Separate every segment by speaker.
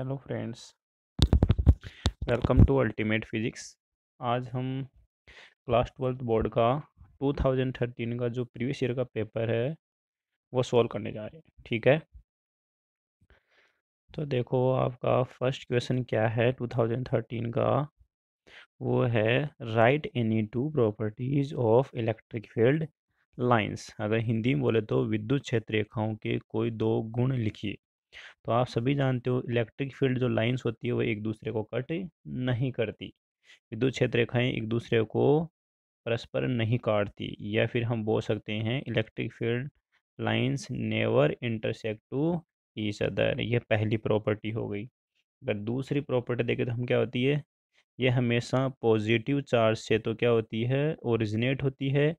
Speaker 1: Hello friends welcome to ultimate physics आज हम class twelfth board का 2013 का जो प्रीवियस ईयर का पेपर है वो सॉल्व करने जा रहे हैं ठीक है तो देखो आपका फर्स्ट क्वेश्चन क्या है 2013 का वो है right any two properties of electric field lines अगर हिंदी में बोले तो विद्युत क्षेत्र रेखाओं के कोई दो गुण लिखिए तो आप सभी जानते हो इलेक्ट्रिक फील्ड जो लाइंस होती है वो एक दूसरे को कट नहीं करती विद्युत क्षेत्र रेखाएँ एक दूसरे को परस्पर नहीं काटती या फिर हम बोल सकते हैं electric field lines never intersect to each other यह पहली प्रॉपर्टी हो गई अगर दूसरी प्रॉपर्टी देखें तो हम क्या होती है ये हमेशा पॉजिटिव चार्ज से तो क्या होती है ओरिजिनेट होती है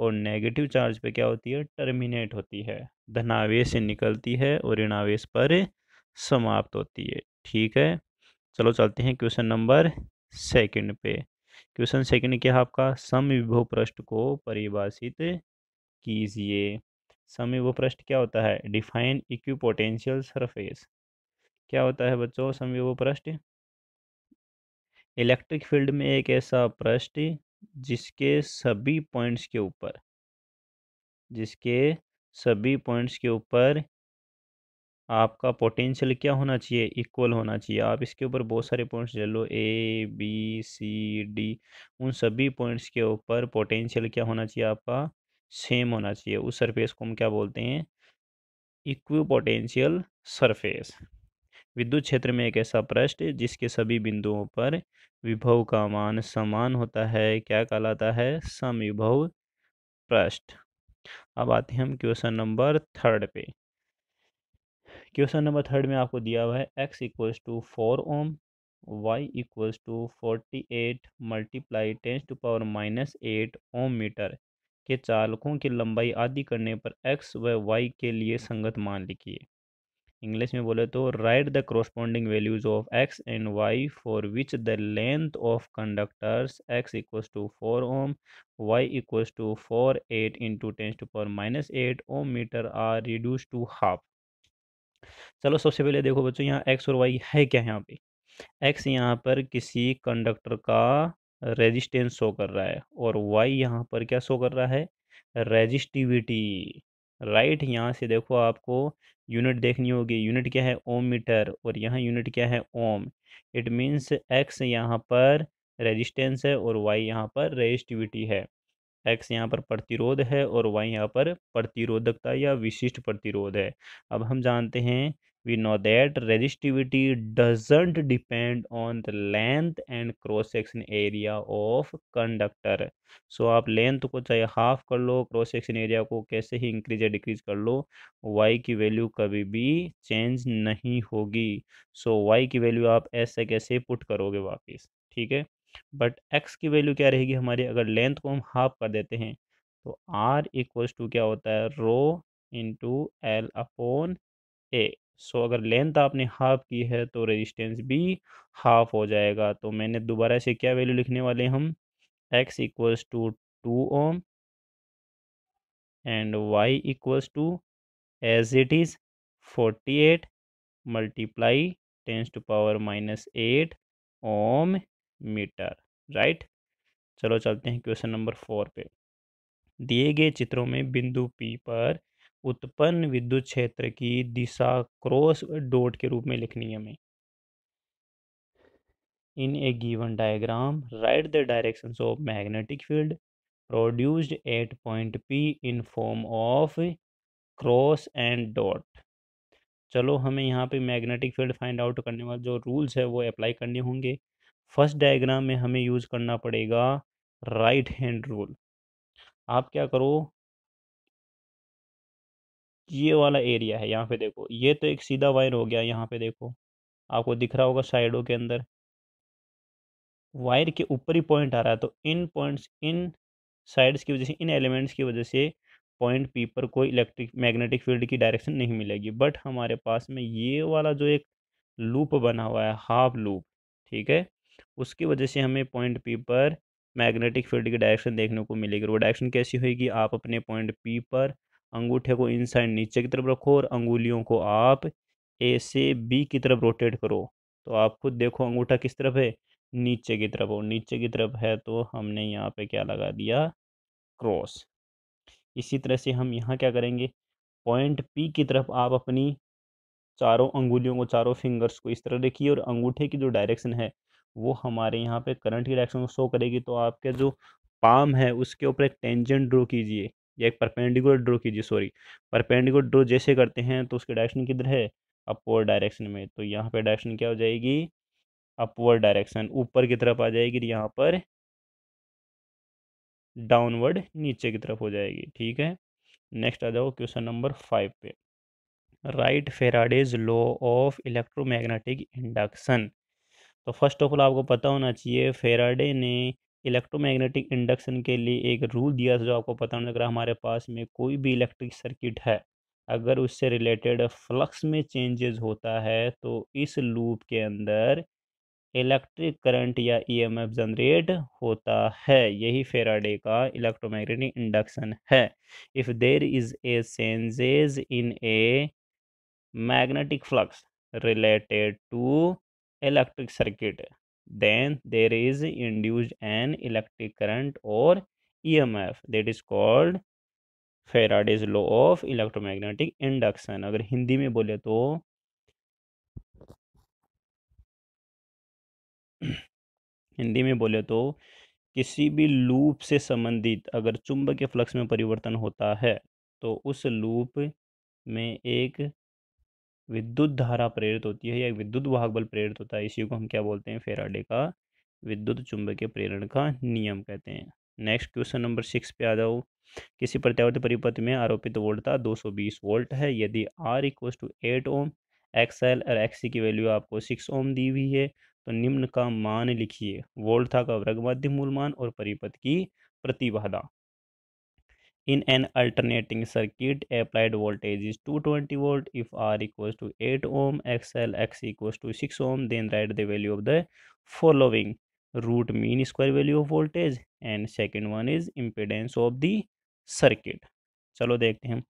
Speaker 1: और नेगेटिव चार्ज पे क्या होती है टर्मिनेट होती है धनावेश से निकलती है और ऋणावेश पर समाप्त होती है ठीक है चलो चलते हैं क्वेश्चन नंबर सेकंड पे क्वेश्चन सेकंड क्या है आपका सम विभव पृष्ठ को परिभाषित कीजिए सम विभव पृष्ठ क्या होता है डिफाइन इक्वी पोटेंशियल सरफेस क्या होता है बच्चों सम विभव पृष्ठ इलेक्ट्रिक फील्ड में एक ऐसा पृष्ठ जिसके सभी पॉइंट्स के ऊपर जिसके सभी पॉइंट्स के ऊपर आपका पोटेंशियल क्या होना चाहिए इक्वल होना चाहिए आप इसके ऊपर बहुत सारे पॉइंट्स ले लो ए बी सी डी उन सभी पॉइंट्स के ऊपर पोटेंशियल क्या होना चाहिए आपका सेम होना चाहिए उस सरफेस को हम क्या बोलते हैं इक्वी पोटेंशियल सरफेस विद्युत क्षेत्र में एक ऐसा पृष्ठ जिसके सभी बिंदुओं पर विभव का मान समान होता है क्या कहलाता है समविभव पृष्ठ अब आते हैं हम क्वेश्चन नंबर थर्ड पे क्वेश्चन नंबर थर्ड में आपको दिया हुआ है x equals to four ohm y equals to forty eight multiply tens to power minus eight ohm metre के चालकों की लंबाई आदि करने पर एक्स व वाई के लिए संगत मान लिखिए इंग्लिश में बोले तो right the corresponding values of x and y for which the length of conductors x equals to four ohm y equals to four eight into tens to power minus eight ohm metre are reduce to half चलो सबसे पहले देखो बच्चों यहाँ x और Y है क्या यहाँ पे एक्स यहाँ पर किसी कंडक्टर का रेजिस्टेंस शो कर रहा है और वाई यहाँ पर क्या शो कर रहा है रेजिस्टिविटी राइट right, यहाँ से देखो आपको यूनिट देखनी होगी यूनिट क्या है ओम मीटर और यहाँ यूनिट क्या है ओम इट मीन्स एक्स यहाँ पर रेजिस्टेंस है और वाई यहाँ पर रेजिस्टिविटी है एक्स यहाँ पर प्रतिरोध है और वाई यहाँ पर प्रतिरोधकता या विशिष्ट प्रतिरोध है अब हम जानते हैं we know that resistivity doesn't depend on the length and cross section area of conductor so aap length ko chahe half kar lo cross section area ko kaise hi increase ya decrease kar lo y ki value kabhi bhi change nahi hogi so y ki value aap aise kaise put karoge wapas theek hai but x ki value kya rahegi hamari agar length ko hum half kar dete hain to r equals to kya hota hai rho into l upon a सो अगर length आपने half की है तो resistance भी half हो जाएगा तो मैंने दोबारा से क्या वैल्यू लिखने वाले हम x equals to two ohm and y equals to as it is forty eight multiply tens to power minus eight ohm metre right चलो चलते हैं क्वेश्चन नंबर फोर पे दिए गए चित्रों में बिंदु पी पर उत्पन्न विद्युत क्षेत्र की दिशा क्रॉस डॉट के रूप में लिखनी है हमें in a given diagram right the direction of magnetic field produced at point P in form of cross and dot चलो हमें यहाँ पे मैग्नेटिक फील्ड फाइंड आउट करने वाले जो रूल्स है वो अप्लाई करने होंगे फर्स्ट डायग्राम में हमें यूज़ करना पड़ेगा राइट हैंड रूल आप क्या करो ये वाला एरिया है यहाँ पे देखो ये तो एक सीधा वायर हो गया यहाँ पे देखो आपको दिख रहा होगा साइडों के अंदर वायर के ऊपर ही पॉइंट आ रहा है तो इन पॉइंट्स इन साइड्स की वजह से इन एलिमेंट्स की वजह से पॉइंट पी पर कोई इलेक्ट्रिक मैग्नेटिक फील्ड की डायरेक्शन नहीं मिलेगी बट हमारे पास में ये वाला जो एक लूप बना हुआ है हाफ लूप ठीक है उसकी वजह से हमें पॉइंट पी पर मैग्नेटिक फील्ड की डायरेक्शन देखने को मिलेगी वो डायरेक्शन कैसी होगी आप अपने पॉइंट पी पर अंगूठे को इनसाइड नीचे की तरफ रखो और अंगुलियों को आप ए से बी की तरफ रोटेट करो तो आप खुद देखो अंगूठा किस तरफ है नीचे की तरफ और नीचे की तरफ है तो हमने यहाँ पे क्या लगा दिया क्रॉस इसी तरह से हम यहाँ क्या करेंगे पॉइंट पी की तरफ आप अपनी चारों अंगुलियों को चारों फिंगर्स को इस तरह रखिए और अंगूठे की जो डायरेक्शन है वो हमारे यहाँ पे करंट की डायरेक्शन को शो करेगी तो आपके जो पाम है उसके ऊपर एक टेंजेंट ड्रॉ कीजिए या एक परपेंडिकुलर ड्रो कीजिए सॉरी परपेंडिकुलर ड्रो जैसे करते हैं तो उसके डायरेक्शन किधर है अपवर्ड डायरेक्शन में तो यहाँ पे डायरेक्शन क्या हो जाएगी अपवर्ड डायरेक्शन ऊपर की तरफ आ जाएगी तो यहाँ पर डाउनवर्ड नीचे की तरफ हो जाएगी ठीक है नेक्स्ट आ जाओ क्वेश्चन नंबर फाइव पे right Faraday's law of electromagnetic induction तो फर्स्ट ऑफ ऑल आपको पता होना चाहिए फेराडे ने इलेक्ट्रोमैग्नेटिक इंडक्शन के लिए एक रूल दिया था जो आपको पता नहीं लग रहा हमारे पास में कोई भी इलेक्ट्रिक सर्किट है अगर उससे रिलेटेड फ्लक्स में चेंजेस होता है तो इस लूप के अंदर इलेक्ट्रिक करंट या ईएमएफ e जनरेट होता है यही फेराडे का इलेक्ट्रोमैग्नेटिक इंडक्शन है if there is a changes in a magnetic flux related to electric circuit then there is induced an electric current or emf that is called Faraday's law of electromagnetic induction अगर हिंदी में बोले तो हिंदी में बोले तो किसी भी लूप से संबंधित अगर चुंबक के फ्लक्स में परिवर्तन होता है तो उस लूप में एक विद्युत धारा प्रेरित होती है या विद्युत वाहक बल प्रेरित होता है इसी को हम क्या बोलते हैं फेराडे का विद्युत चुंबकीय प्रेरण का नियम कहते हैं नेक्स्ट क्वेश्चन नंबर सिक्स पे आ जाओ किसी प्रत्यावर्त परिपथ में आरोपित वोल्टता 220 वोल्ट है यदि R equal to eight ohm X L और एक्स की वैल्यू आपको सिक्स ओम दी हुई है तो निम्न का मान लिखिए वोल्ट था का वर्ग मध्य मूल मान और परिपथ की प्रतिबाधा in an alternating circuit applied voltage is 220 volt if r equals to 8 ohm xl x equals to 6 ohm then write the value of the following root mean square value of voltage and second one is impedance of the circuit चलो देखते हैं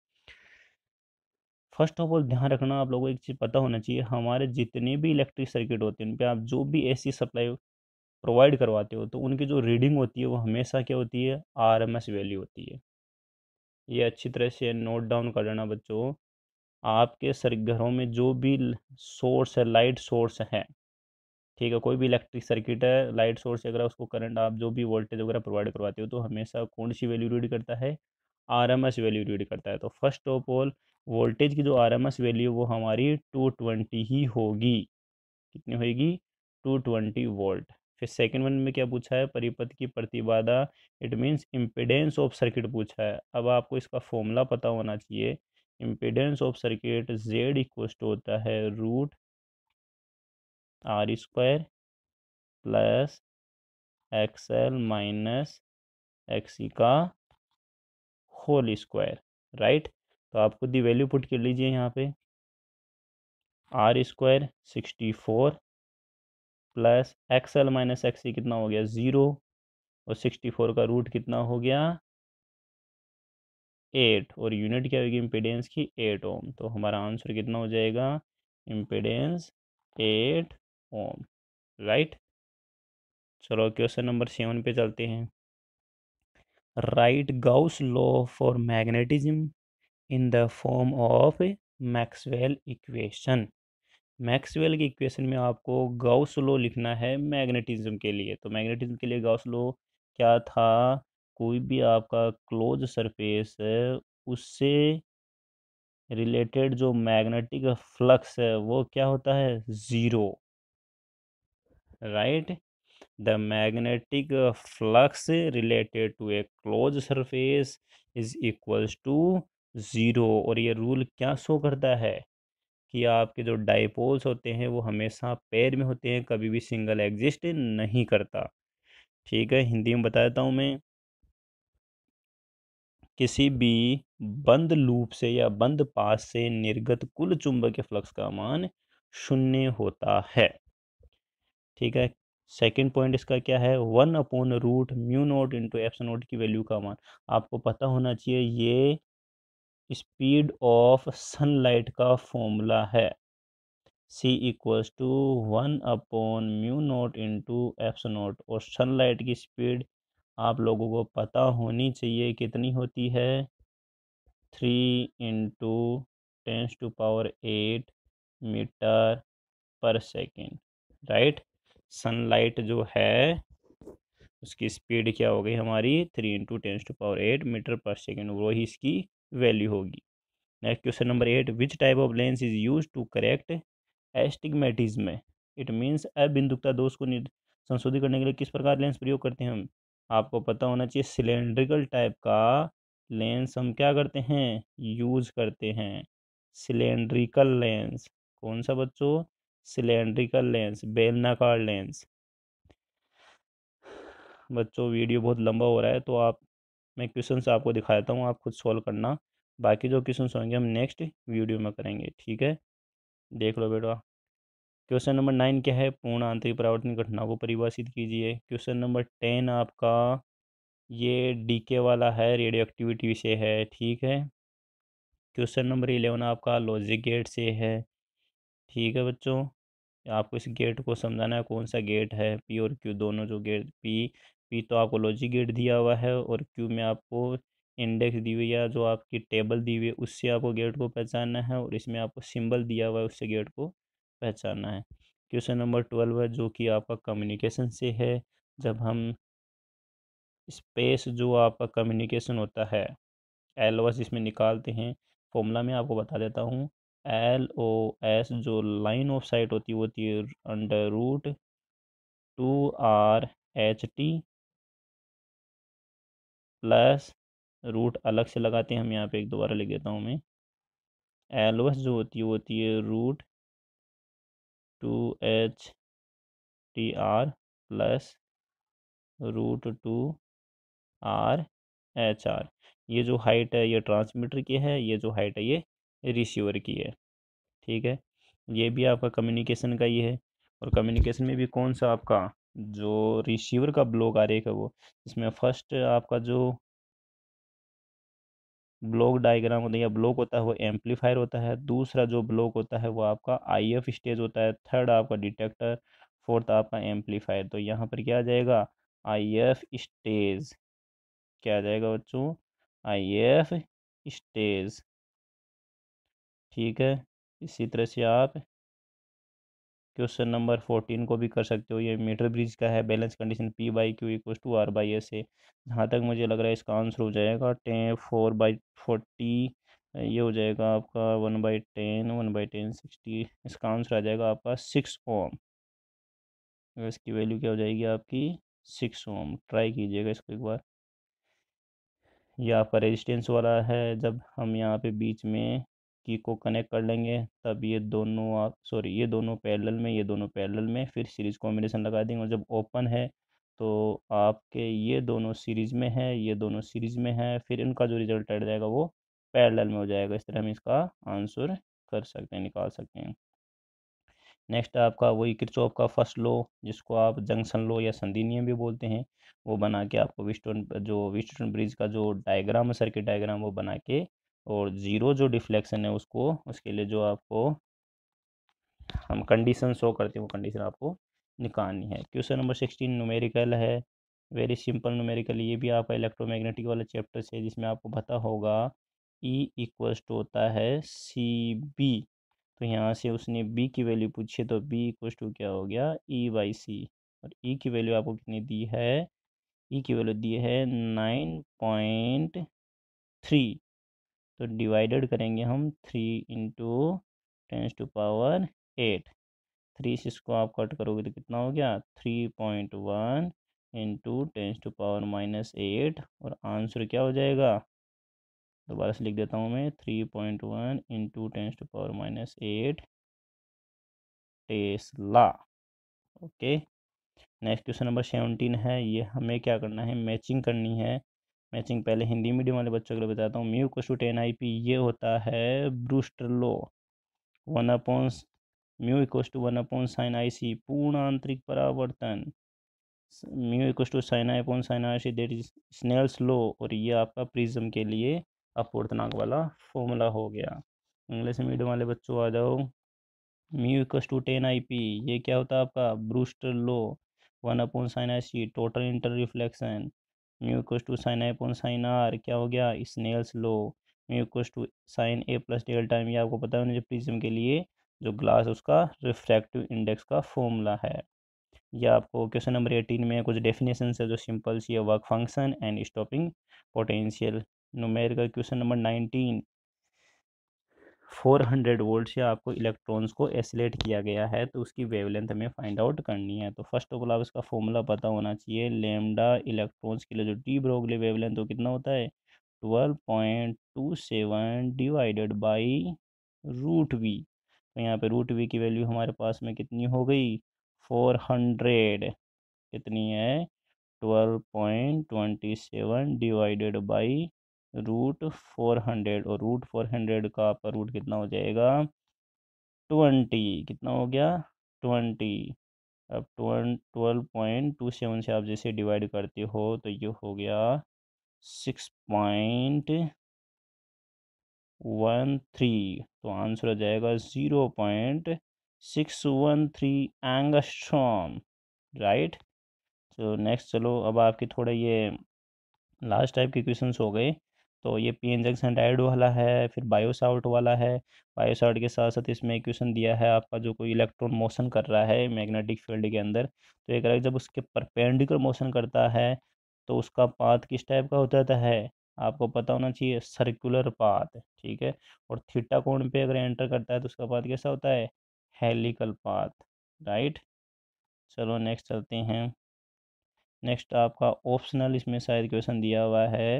Speaker 1: first of all ध्यान रखना आप लोगों को एक चीज़ पता होना चाहिए हमारे जितने भी इलेक्ट्रिक सर्किट होते हैं उन पर आप जो भी एसी सप्लाई प्रोवाइड करवाते हो तो उनकी जो रीडिंग होती है वो हमेशा क्या होती है आरएमएस वैल्यू होती है ये अच्छी तरह से नोट डाउन कर लेना बच्चों आपके सर घरों में जो भी सोर्स है लाइट सोर्स है ठीक है कोई भी इलेक्ट्रिक सर्किट है लाइट सोर्स अगर उसको करंट आप जो भी वोल्टेज वगैरह प्रोवाइड करवाते हो तो हमेशा कौन सी वैल्यू रीड करता है R M S value read करता है तो फर्स्ट ऑफ ऑल वोल्टेज की जो आर एम एस वैल्यू वो हमारी टू ट्वेंटी ही होगी कितनी होगी टू ट्वेंटी वोल्ट फिर सेकंड वन में क्या पूछा है परिपथ की प्रतिबाधा it means impedance of circuit पूछा है अब आपको इसका फॉर्मूला पता होना चाहिए इम्पिडेंस ऑफ सर्किट जेड इक्वस्ट होता है root R square plus X L minus X C का होल स्क्वायर राइट तो आपको दी वैल्यू पुट कर लीजिए यहाँ पे R square sixty four plus X L minus X C कितना हो गया ज़ीरो और सिक्सटी फोर का रूट कितना हो गया एट और यूनिट क्या होगी इम्पिडेंस की एट ओम तो हमारा आंसर कितना हो जाएगा इम्पिडेंस एट ओम राइट चलो क्वेश्चन नंबर सेवन पे चलते हैं right Gauss law for magnetism in the form of Maxwell equation Maxwell की इक्वेशन में आपको गाउस लो लिखना है मैग्नेटिज्म के लिए तो मैग्नेटिज्म के लिए गाउस लो क्या था कोई भी आपका क्लोज सरफेस उससे रिलेटेड जो मैग्नेटिक फ्लक्स है वो क्या होता है zero right the magnetic flux related to a close surface is equals to zero और ये रूल क्या शो करता है कि आपके जो डाइपोल्स होते हैं वो हमेशा पैर में होते हैं कभी भी सिंगल एग्जिस्ट नहीं करता ठीक है हिंदी में बता देता हूँ मैं किसी भी बंद लूप से या बंद पास से निर्गत कुल चुंबकीय फ्लक्स का मान शून्य होता है ठीक है सेकेंड पॉइंट इसका क्या है one upon root mu naught into eps naught की वैल्यू का मान आपको पता होना चाहिए ये स्पीड ऑफ सनलाइट का फॉर्मूला है C equals to one upon mu naught into eps naught और सनलाइट की स्पीड आप लोगों को पता होनी चाहिए कितनी होती है three into tens to power eight metre per second right sunlight जो है उसकी स्पीड क्या हो गई हमारी three into tens to power eight metre per second वही इसकी वैल्यू होगी next question number eight which type of lens is use to correct astigmatism it means अबिंदुकता दोष को संशोधित करने के लिए किस प्रकार लेंस प्रयोग करते हैं हम आपको पता होना चाहिए सिलेंड्रिकल टाइप का लेंस हम क्या करते हैं यूज करते हैं सिलेंड्रिकल लेंस कौन सा बच्चों सिलेंड्रिकल लेंस बेलनाकार लेंस बच्चों वीडियो बहुत लंबा हो रहा है तो आप मैं क्वेश्चन आपको दिखाता हूँ आप खुद सॉल्व करना बाकी जो क्वेश्चन होंगे हम नेक्स्ट वीडियो में करेंगे ठीक है देख लो बेटा क्वेश्चन नंबर नाइन क्या है पूर्ण आंतरिक परावर्तन घटना को परिभाषित कीजिए क्वेश्चन नंबर टेन आपका ये डीके वाला है रेडियो एक्टिविटी से है ठीक है क्वेश्चन नंबर इलेवन आपका लॉजिक गेट से है ठीक है बच्चों आपको इस गेट को समझाना है कौन सा गेट है पी और क्यू दोनों जो गेट पी पी तो आपको लॉजिक गेट दिया हुआ है और क्यू में आपको इंडेक्स दी हुई है जो आपकी टेबल दी हुई है उससे आपको गेट को पहचानना है और इसमें आपको सिंबल दिया हुआ है उससे गेट को पहचानना है क्वेश्चन नंबर ट्वेल्व है जो कि आपका कम्युनिकेशन से है जब हम स्पेस जो आपका कम्युनिकेशन होता है एल ओस इसमें निकालते हैं फॉर्मूला में आपको बता देता हूँ एल ओ एस जो लाइन ऑफ साइट होती है होती है under root two R H T plus root अलग से लगाते हैं हम यहाँ पे एक दोबारा लिख देता हूँ मैं एलवस जो होती है वो होती है root two H T R plus root two R H R ये जो हाइट है ये ट्रांसमीटर की है ये जो हाइट है ये रिसीवर की है ठीक है ये भी आपका कम्युनिकेशन का ये है और कम्युनिकेशन में भी कौन सा आपका जो रिसीवर का ब्लॉक आरेख है वो इसमें फर्स्ट आपका जो ब्लॉक डायग्राम होता है या ब्लॉक होता है वो एम्पलीफायर होता है दूसरा जो ब्लॉक होता है वो आपका आईएफ स्टेज होता है थर्ड आपका डिटेक्टर फोर्थ आपका एम्पलीफायर तो यहाँ पर क्या आ जाएगा आईएफ स्टेज क्या आ जाएगा बच्चों आईएफ स्टेज ठीक है इसी तरह से आप क्वेश्चन नंबर फोर्टीन को भी कर सकते हो ये मीटर ब्रिज का है balance condition P by Q equal to R by S ए जहाँ तक मुझे लग रहा है इसका आंसर हो जाएगा टेन फोर बाई फोर्टी ये हो जाएगा आपका one by ten one by ten sixty इसका आंसर आ जाएगा आपका सिक्स ओम इसकी वैल्यू क्या हो जाएगी आपकी सिक्स ओम ट्राई कीजिएगा इसको एक बार यह आपका रेजिस्टेंस वाला है जब हम यहाँ पे बीच में की को कनेक्ट कर लेंगे तब ये दोनों सॉरी ये दोनों पैरेलल में ये दोनों पैरेलल में फिर सीरीज़ कॉम्बिनेशन लगा देंगे और जब ओपन है तो आपके ये दोनों सीरीज़ में है ये दोनों सीरीज़ में है फिर इनका जो रिज़ल्ट आ जाएगा वो पैरेलल में हो जाएगा इस तरह हम इसका आंसर कर सकते हैं निकाल सकते हैं नेक्स्ट आपका वही किरचॉफ का फर्स्ट लॉ जिसको आप जंक्शन लॉ या संधि नियम भी बोलते हैं वो बना के आपको विस्टोन जो विस्टोन ब्रिज का जो डायग्राम है सर्किट डायग्राम वो बना के और ज़ीरो जो डिफ्लेक्शन है उसको उसके लिए जो आपको हम कंडीशन शो करते हैं वो कंडीशन आपको निकालनी है क्वेश्चन नंबर सिक्सटीन नूमेरिकल है वेरी सिंपल नूमेरिकल ये भी आपका इलेक्ट्रोमैग्नेटिक वाला चैप्टर से जिसमें आपको पता होगा ई इक्वल्स टू होता है सी बी तो यहाँ से उसने बी की वैल्यू पूछी तो बी इक्वल्स टू क्या हो गया ई वाई सी और ई e की वैल्यू आपको कितनी दी है ई e की वैल्यू दी है नाइन पॉइंट थ्री तो डिवाइडेड करेंगे हम three into tens to power eight three से इसको आप कट करोगे तो कितना हो गया three point one into tens to power minus eight और आंसर क्या हो जाएगा दोबारा से लिख देता हूँ मैं three point one into tens to power minus eight tesla okay next question number seventeen है ये हमें क्या करना है मैचिंग करनी है मैचिंग पहले हिंदी मीडियम वाले बच्चों के लिए बताता हूँ म्यू कशु टेन आई पी ये होता है Brewster law one upon mu equals to one upon sine i C पूर्ण आंतरिक परावर्तन mu equals to sine i upon sine i C that is Snell's law और ये आपका प्रिज्म के लिए अपवर्तनांक वाला फॉर्मूला हो गया इंग्लिश मीडियम वाले बच्चों आ जाओ mu equals to tan i P ये क्या होता है आपका Brewster law one upon sine i C total inter reflection mu equal to sine i upon sine R क्या हो गया Snell's law mu equal to sine A plus del time ये आपको पता है जो प्रिज्म के लिए जो ग्लास उसका रिफ्रैक्टिव इंडेक्स का फॉर्मूला है या आपको क्वेश्चन नंबर एटीन में कुछ डेफिनेशन है जो सिंपल्स या work function and stopping potential नुमेर का question number nineteen four hundred volt से आपको इलेक्ट्रॉन्स को एसलेट किया गया है तो उसकी वेवलेंथ हमें फाइंड आउट करनी है तो फर्स्ट ऑफ ऑल आप इसका फॉर्मूला पता होना चाहिए लेमडा इलेक्ट्रॉन्स के लिए जो डी ब्रोगली वेवलेंथ वो कितना होता है twelve point two seven divided by root V तो यहाँ पे रूट वी की वैल्यू हमारे पास में कितनी हो गई फोर हंड्रेड कितनी है twelve point twenty seven divided by root four hundred और रूट फोर हंड्रेड का आपका रूट कितना हो जाएगा ट्वेंटी कितना हो गया ट्वेंटी अब ट्वेल्व पॉइंट टू सेवन से आप जैसे डिवाइड करते हो तो ये हो गया सिक्स पॉइंट वन थ्री तो आंसर हो जाएगा zero point six one three angstrom right तो नेक्स्ट चलो अब आपके थोड़े ये लास्ट टाइप के क्वेश्चंस हो गए तो ये पी एन जंक्शन डायोड वाला है फिर बायोसाउट वाला है बायोसाउट के साथ साथ इसमें क्वेश्चन दिया है आपका जो कोई इलेक्ट्रॉन मोशन कर रहा है मैग्नेटिक फील्ड के अंदर तो एक अलग जब उसके परपेंडिकुलर मोशन करता है तो उसका पाथ किस टाइप का होता है आपको पता होना चाहिए सर्कुलर पाथ ठीक है और थीटा कोण पे अगर एंटर करता है तो उसका पाथ कैसा होता है हेलिकल पाथ राइट चलो नेक्स्ट चलते हैं नेक्स्ट आपका ऑप्शनल इसमें शायद क्वेश्चन दिया हुआ है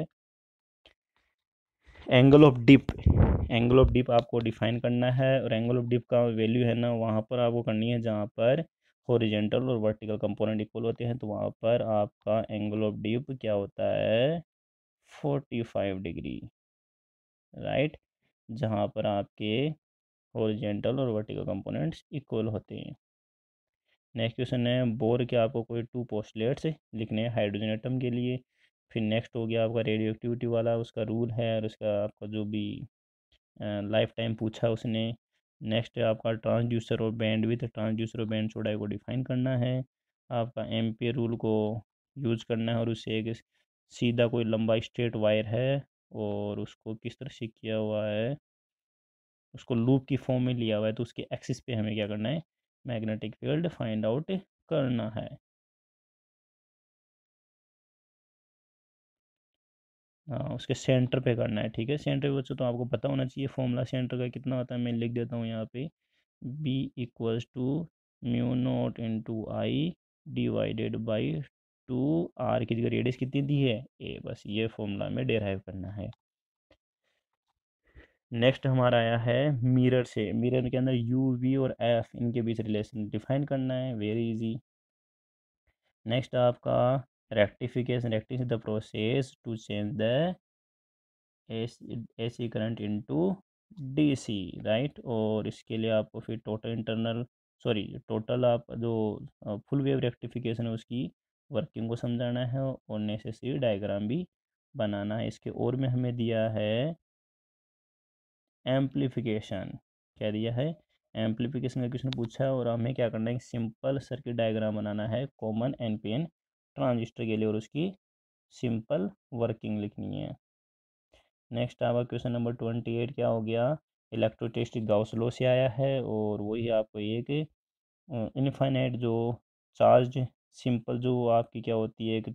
Speaker 1: angle of dip angle of dip आपको डिफाइन करना है और एंगल ऑफ डिप का वैल्यू है ना वहाँ पर आपको करनी है जहाँ पर हॉरिजेंटल और वर्टिकल कंपोनेंट इक्वल होते हैं तो वहाँ पर आपका एंगल ऑफ डिप क्या होता है फोर्टी फाइव डिग्री राइट जहाँ पर आपके हॉरिजेंटल और वर्टिकल कंपोनेंट्स इक्वल होते हैं नेक्स्ट क्वेश्चन है बोर के आपको कोई टू पोस्टलेट्स लिखने हैं हाइड्रोजन एटम के लिए फिर नेक्स्ट हो गया आपका रेडियो एक्टिविटी वाला उसका रूल है और उसका आपका जो भी लाइफ टाइम पूछा उसने नेक्स्ट आपका ट्रांसड्यूसर और बैंड विथ ट्रांसड्यूसर और बैंड चौड़ाई को डिफाइन करना है आपका एम रूल को यूज़ करना है और उससे एक सीधा कोई लंबा स्ट्रेट वायर है और उसको किस तरह से किया हुआ है उसको लूप की फॉर्म में लिया हुआ है तो उसके एक्सिस पे हमें क्या करना है मैग्नेटिक फील्ड फाइंड आउट करना है हाँ, उसके सेंटर पे करना है ठीक है सेंटर पे बच्चों तो आपको पता होना चाहिए फॉर्मूला सेंटर का कितना होता है मैं लिख देता हूँ यहाँ पे B equals to mu naught into I divided by two R की जगह रेडियस कितनी दी है ए बस ये फॉर्मूला में डेराइव करना है नेक्स्ट हमारा आया है मिरर से मिरर के अंदर यू वी और एफ इनके बीच रिलेशन डिफाइन करना है वेरी इजी नेक्स्ट आपका rectification rectification the process to change the AC, AC current into C right और इसके लिए आपको फिर टोटल इंटरनल सॉरी टोटल आप जो फुल वेव रेक्टिफिकेशन है उसकी वर्किंग को समझाना है और नेसेसरी डायग्राम भी बनाना है इसके और में हमें दिया है एम्प्लीफिकेशन क्या दिया है एम्प्लीफिकेशन का क्वेश्चन पूछा है और हमें क्या करना है सिंपल सर्किट डायग्राम बनाना है कॉमन एन एन ट्रांजिस्टर के लिए और उसकी सिंपल वर्किंग लिखनी है नेक्स्ट आपका क्वेश्चन नंबर ट्वेंटी एट क्या हो गया इलेक्ट्रोटेस्टिक गाउसलो से आया है और वही हम्म। आपको एक इनफाइनाइट जो चार्ज सिंपल जो आपकी क्या होती है एक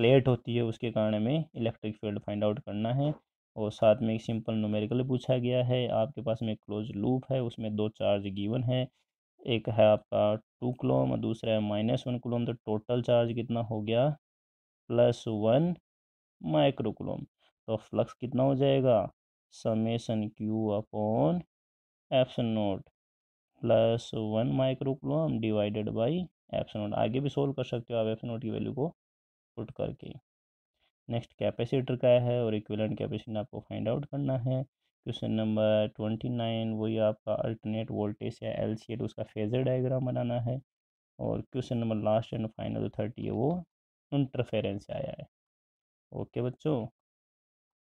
Speaker 1: प्लेट होती है उसके कारण में इलेक्ट्रिक फील्ड फाइंड आउट करना है और साथ में एक सिंपल नोमेरिकल पूछा गया है आपके पास में क्लोज लूप है उसमें दो चार्ज गिवन है एक है आपका टू कुलोम और दूसरा है माइनस वन क्लोम तो टोटल चार्ज कितना हो गया प्लस वन माइक्रो कलोम तो फ्लक्स कितना हो जाएगा summation q upon F naught plus one micro coulomb divided by F naught आगे भी सोल्व कर सकते हो आप एफ नोट की वैल्यू को पुट करके नेक्स्ट कैपेसिटर का है और इक्विवेलेंट कैपेसिटी आपको फाइंड आउट करना है क्वेश्चन नंबर ट्वेंटी नाइन वही आपका अल्टरनेट वोल्टेज या एल सी एड उसका फेजर डायग्राम बनाना है और question number last and final thirty है वो इंटरफेरेंस आया है ओके बच्चों